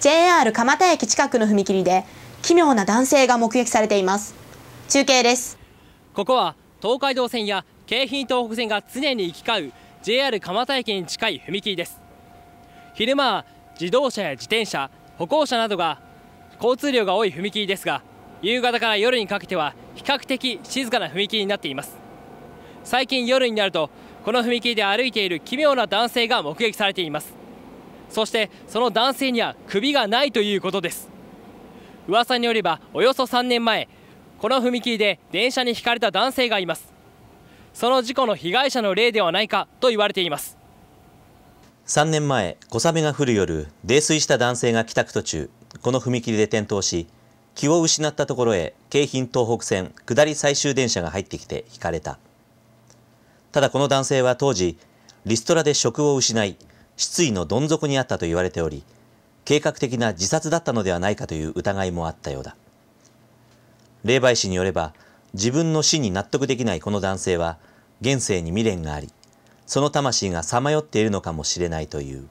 JR 蒲田駅近くの踏切で奇妙な男性が目撃されています中継ですここは東海道線や京浜東北線が常に行き交う JR 蒲田駅に近い踏切です昼間は自動車や自転車歩行者などが交通量が多い踏切ですが夕方から夜にかけては比較的静かな踏切になっています最近夜になるとこの踏切で歩いている奇妙な男性が目撃されていますそしてその男性には首がないということです噂によればおよそ3年前この踏切で電車にひかれた男性がいますその事故の被害者の例ではないかと言われています3年前、小雨が降る夜、泥酔した男性が帰宅途中、この踏切で転倒し、気を失ったところへ、京浜東北線下り最終電車が入ってきて引かれた。ただこの男性は当時、リストラで職を失い、失意のどん底にあったと言われており、計画的な自殺だったのではないかという疑いもあったようだ。霊媒師によれば、自分の死に納得できないこの男性は、現世に未練があり、その魂がさまよっているのかもしれないという。